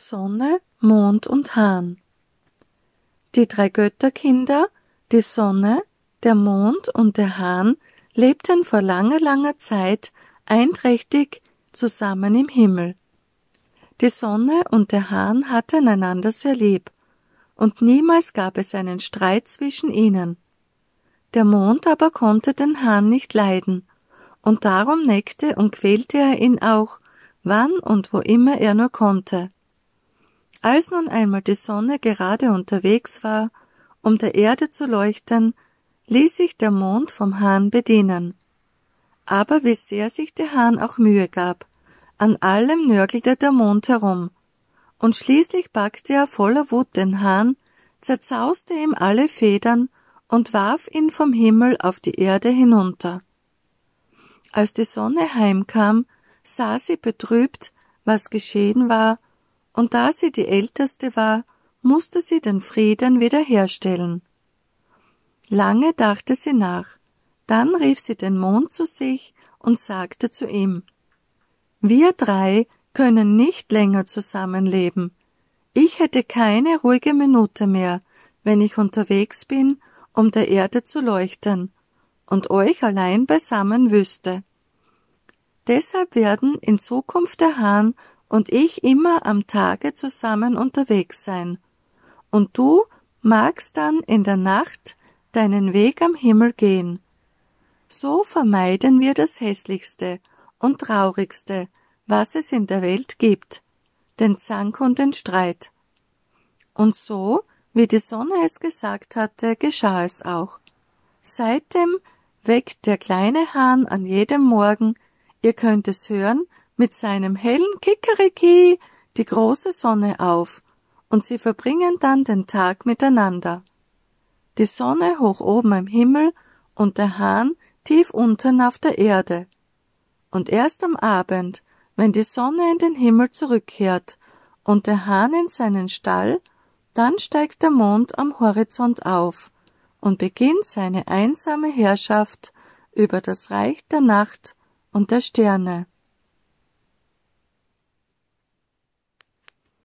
Sonne, Mond und Hahn. Die drei Götterkinder, die Sonne, der Mond und der Hahn lebten vor langer, langer Zeit einträchtig zusammen im Himmel. Die Sonne und der Hahn hatten einander sehr lieb, und niemals gab es einen Streit zwischen ihnen. Der Mond aber konnte den Hahn nicht leiden, und darum neckte und quälte er ihn auch, wann und wo immer er nur konnte. Als nun einmal die Sonne gerade unterwegs war, um der Erde zu leuchten, ließ sich der Mond vom Hahn bedienen. Aber wie sehr sich der Hahn auch Mühe gab, an allem nörgelte der Mond herum, und schließlich packte er voller Wut den Hahn, zerzauste ihm alle Federn und warf ihn vom Himmel auf die Erde hinunter. Als die Sonne heimkam, sah sie betrübt, was geschehen war und da sie die Älteste war, musste sie den Frieden wiederherstellen. Lange dachte sie nach, dann rief sie den Mond zu sich und sagte zu ihm Wir drei können nicht länger zusammenleben. Ich hätte keine ruhige Minute mehr, wenn ich unterwegs bin, um der Erde zu leuchten, und euch allein beisammen wüsste. Deshalb werden in Zukunft der Hahn und ich immer am Tage zusammen unterwegs sein, und du magst dann in der Nacht deinen Weg am Himmel gehen. So vermeiden wir das Hässlichste und Traurigste, was es in der Welt gibt, den Zank und den Streit. Und so, wie die Sonne es gesagt hatte, geschah es auch. Seitdem weckt der kleine Hahn an jedem Morgen, ihr könnt es hören, mit seinem hellen Kikeriki die große Sonne auf, und sie verbringen dann den Tag miteinander. Die Sonne hoch oben am Himmel und der Hahn tief unten auf der Erde. Und erst am Abend, wenn die Sonne in den Himmel zurückkehrt und der Hahn in seinen Stall, dann steigt der Mond am Horizont auf und beginnt seine einsame Herrschaft über das Reich der Nacht und der Sterne.